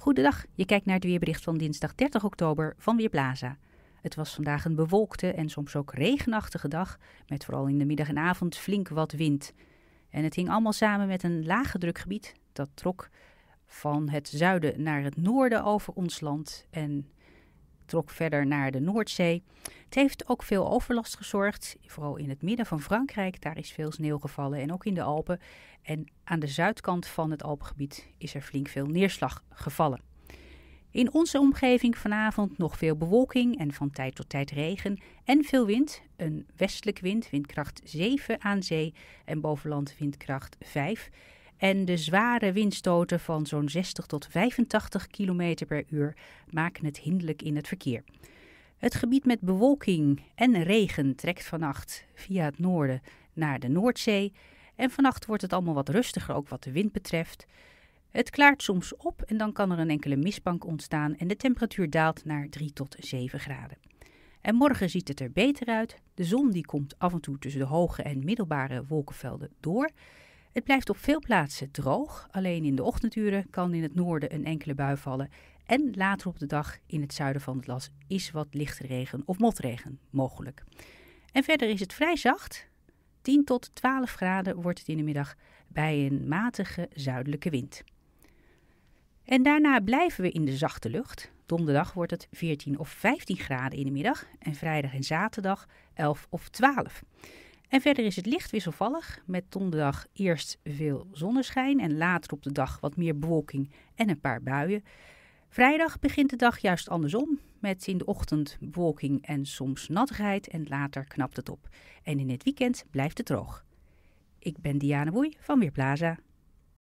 Goedendag, je kijkt naar het weerbericht van dinsdag 30 oktober van Weerplaza. Het was vandaag een bewolkte en soms ook regenachtige dag, met vooral in de middag en avond flink wat wind. En het hing allemaal samen met een lage drukgebied dat trok van het zuiden naar het noorden over ons land en trok verder naar de Noordzee. Het heeft ook veel overlast gezorgd, vooral in het midden van Frankrijk. Daar is veel sneeuw gevallen en ook in de Alpen. En aan de zuidkant van het Alpengebied is er flink veel neerslag gevallen. In onze omgeving vanavond nog veel bewolking en van tijd tot tijd regen en veel wind. Een westelijk wind, windkracht 7 aan zee en bovenland windkracht 5. En de zware windstoten van zo'n 60 tot 85 km per uur maken het hinderlijk in het verkeer. Het gebied met bewolking en regen trekt vannacht via het noorden naar de Noordzee. En vannacht wordt het allemaal wat rustiger, ook wat de wind betreft. Het klaart soms op en dan kan er een enkele mistbank ontstaan en de temperatuur daalt naar 3 tot 7 graden. En morgen ziet het er beter uit. De zon die komt af en toe tussen de hoge en middelbare wolkenvelden door. Het blijft op veel plaatsen droog, alleen in de ochtenduren kan in het noorden een enkele bui vallen. En later op de dag in het zuiden van het las is wat lichte regen of motregen mogelijk. En verder is het vrij zacht. 10 tot 12 graden wordt het in de middag bij een matige zuidelijke wind. En daarna blijven we in de zachte lucht. Donderdag wordt het 14 of 15 graden in de middag en vrijdag en zaterdag 11 of 12. En verder is het licht wisselvallig, met donderdag eerst veel zonneschijn en later op de dag wat meer bewolking en een paar buien. Vrijdag begint de dag juist andersom, met in de ochtend bewolking en soms nattigheid en later knapt het op. En in het weekend blijft het droog. Ik ben Diane Woei van Weerplaza.